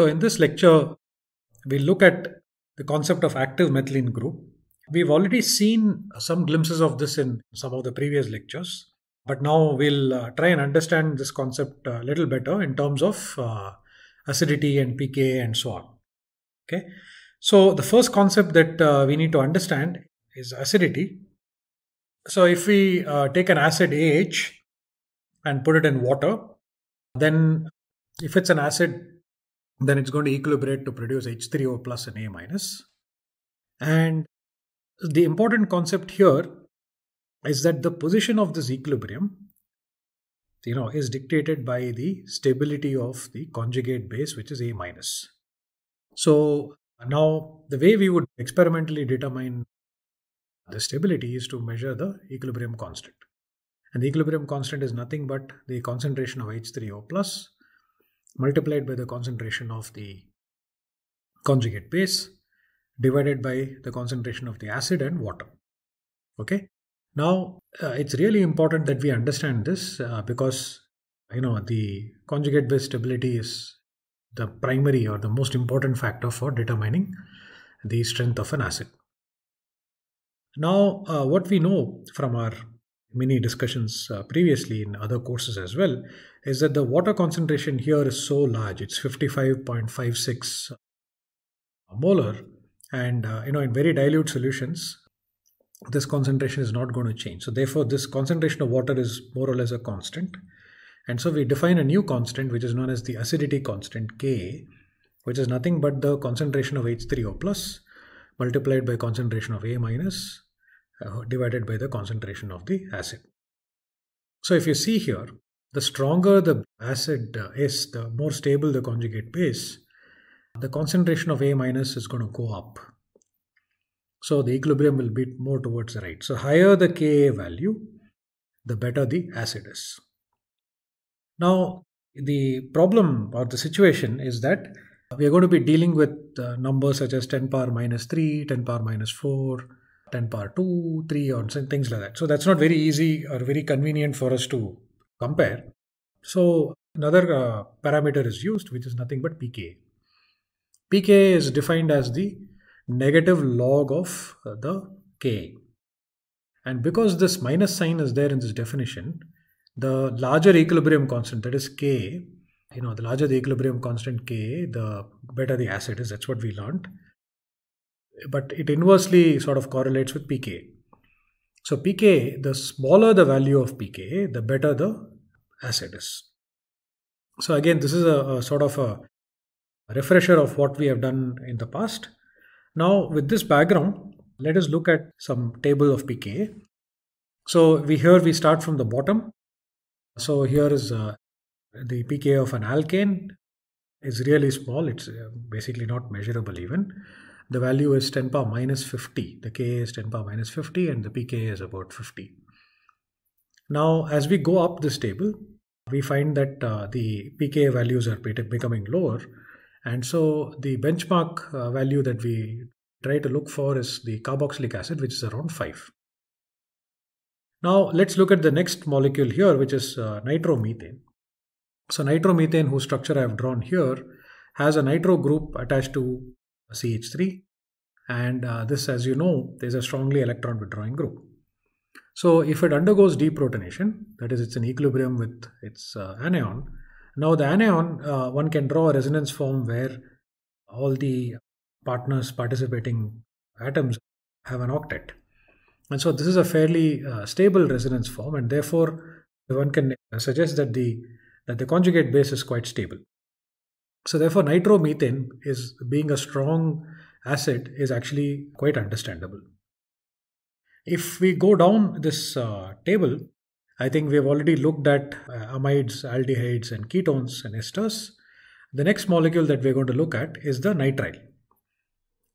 So, in this lecture, we look at the concept of active methylene group. We've already seen some glimpses of this in some of the previous lectures, but now we'll uh, try and understand this concept a uh, little better in terms of uh, acidity and pK and so on. Okay, so the first concept that uh, we need to understand is acidity. So, if we uh, take an acid AH and put it in water, then if it's an acid then it's going to equilibrate to produce H3O plus and A minus. And the important concept here is that the position of this equilibrium you know is dictated by the stability of the conjugate base which is a minus so now the way we would experimentally determine the stability is to measure the equilibrium constant and the equilibrium constant is nothing but the concentration of h3o plus multiplied by the concentration of the conjugate base divided by the concentration of the acid and water. Okay. Now, uh, it's really important that we understand this uh, because, you know, the conjugate base stability is the primary or the most important factor for determining the strength of an acid. Now, uh, what we know from our many discussions uh, previously in other courses as well, is that the water concentration here is so large. It's 55.56 molar. And, uh, you know, in very dilute solutions, this concentration is not going to change. So therefore, this concentration of water is more or less a constant. And so we define a new constant, which is known as the acidity constant, K, which is nothing but the concentration of H3O plus multiplied by concentration of A minus uh, divided by the concentration of the acid. So if you see here, the stronger the acid uh, is, the more stable the conjugate base, the concentration of A minus is going to go up. So the equilibrium will be more towards the right. So higher the Ka value, the better the acid is. Now the problem or the situation is that we are going to be dealing with uh, numbers such as 10 power minus 3, 10 power minus 4, 10 power 2, 3 or something, things like that. So that's not very easy or very convenient for us to compare. So another uh, parameter is used which is nothing but pk. pk is defined as the negative log of uh, the k. And because this minus sign is there in this definition, the larger equilibrium constant that is k, you know the larger the equilibrium constant k, the better the acid is, that's what we learned but it inversely sort of correlates with pK. So pK, the smaller the value of pK, the better the acid is. So again, this is a, a sort of a refresher of what we have done in the past. Now with this background, let us look at some table of pK. So we here we start from the bottom. So here is uh, the pK of an alkane is really small. It's uh, basically not measurable even the value is 10 power minus 50. The Ka is 10 power minus 50 and the pKa is about 50. Now, as we go up this table, we find that uh, the pKa values are becoming lower. And so the benchmark uh, value that we try to look for is the carboxylic acid, which is around 5. Now, let's look at the next molecule here, which is uh, nitromethane. So nitromethane, whose structure I have drawn here, has a nitro group attached to CH3 and uh, this as you know is a strongly electron withdrawing group. So if it undergoes deprotonation that is it's in equilibrium with its uh, anion. Now the anion uh, one can draw a resonance form where all the partners participating atoms have an octet. And so this is a fairly uh, stable resonance form and therefore one can uh, suggest that the that the conjugate base is quite stable. So therefore, nitromethane is being a strong acid is actually quite understandable. If we go down this uh, table, I think we have already looked at uh, amides, aldehydes, and ketones and esters. The next molecule that we're going to look at is the nitrile.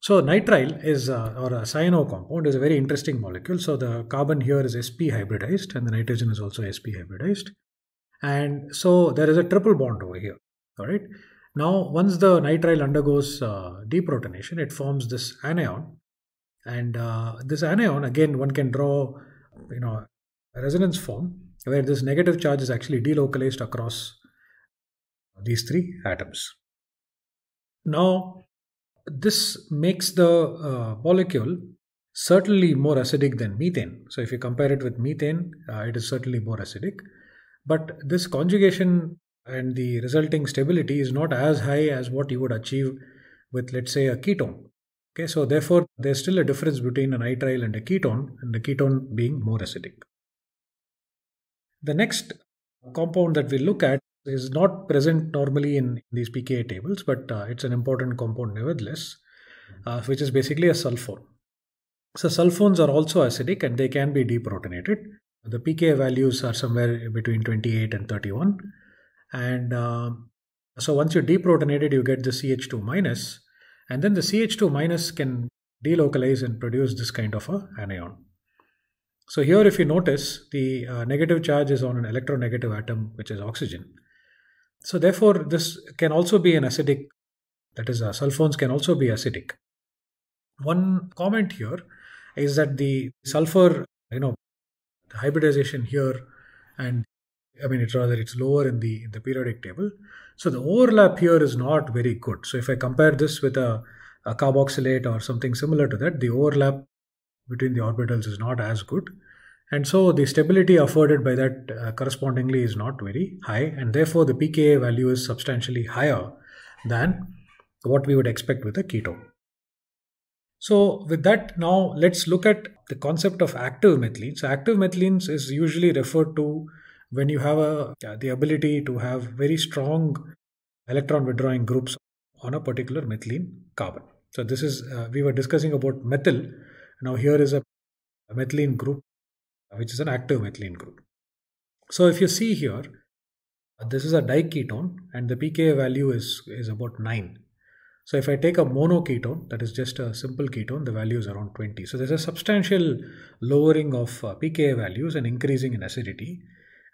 So nitrile is, uh, or a cyano compound, is a very interesting molecule. So the carbon here is sp hybridized and the nitrogen is also sp hybridized. And so there is a triple bond over here, all right? Now, once the nitrile undergoes uh, deprotonation, it forms this anion. And uh, this anion, again, one can draw, you know, a resonance form where this negative charge is actually delocalized across these three atoms. Now, this makes the uh, molecule certainly more acidic than methane. So if you compare it with methane, uh, it is certainly more acidic. But this conjugation and the resulting stability is not as high as what you would achieve with, let's say, a ketone. Okay, so therefore, there's still a difference between an nitrile and a ketone, and the ketone being more acidic. The next compound that we look at is not present normally in these pKa tables, but uh, it's an important compound nevertheless, uh, which is basically a sulfone. So sulfones are also acidic and they can be deprotonated. The pKa values are somewhere between 28 and 31. And um, so once you deprotonate it, you get the CH2 minus, and then the CH2 minus can delocalize and produce this kind of a anion. So here, if you notice, the uh, negative charge is on an electronegative atom, which is oxygen. So therefore, this can also be an acidic, that is, uh, sulfones can also be acidic. One comment here is that the sulfur, you know, the hybridization here and I mean, it's rather it's lower in the in the periodic table. So the overlap here is not very good. So if I compare this with a, a carboxylate or something similar to that, the overlap between the orbitals is not as good. And so the stability afforded by that uh, correspondingly is not very high. And therefore the pKa value is substantially higher than what we would expect with a keto. So with that, now let's look at the concept of active methylene. So active methylenes is usually referred to when you have a, the ability to have very strong electron withdrawing groups on a particular methylene carbon. So this is, uh, we were discussing about methyl. Now here is a, a methylene group, which is an active methylene group. So if you see here, this is a diketone and the pKa value is, is about 9. So if I take a monoketone, that is just a simple ketone, the value is around 20. So there's a substantial lowering of uh, pKa values and increasing in acidity.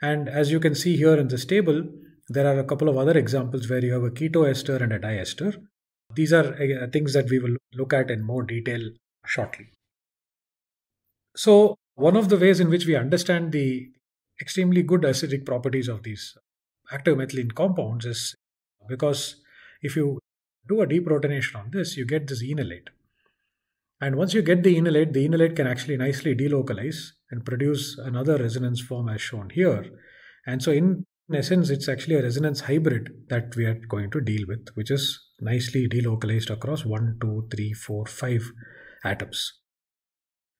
And as you can see here in this table, there are a couple of other examples where you have a keto ester and a diester. These are uh, things that we will look at in more detail shortly. So, one of the ways in which we understand the extremely good acidic properties of these active methylene compounds is because if you do a deprotonation on this, you get this enolate. And once you get the enolate, the enolate can actually nicely delocalize and produce another resonance form as shown here. And so in essence, it's actually a resonance hybrid that we are going to deal with, which is nicely delocalized across 1, 2, 3, 4, 5 atoms.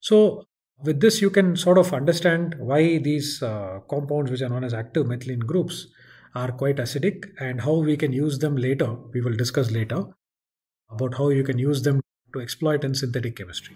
So with this, you can sort of understand why these uh, compounds, which are known as active methylene groups, are quite acidic and how we can use them later. We will discuss later about how you can use them to exploit in synthetic chemistry.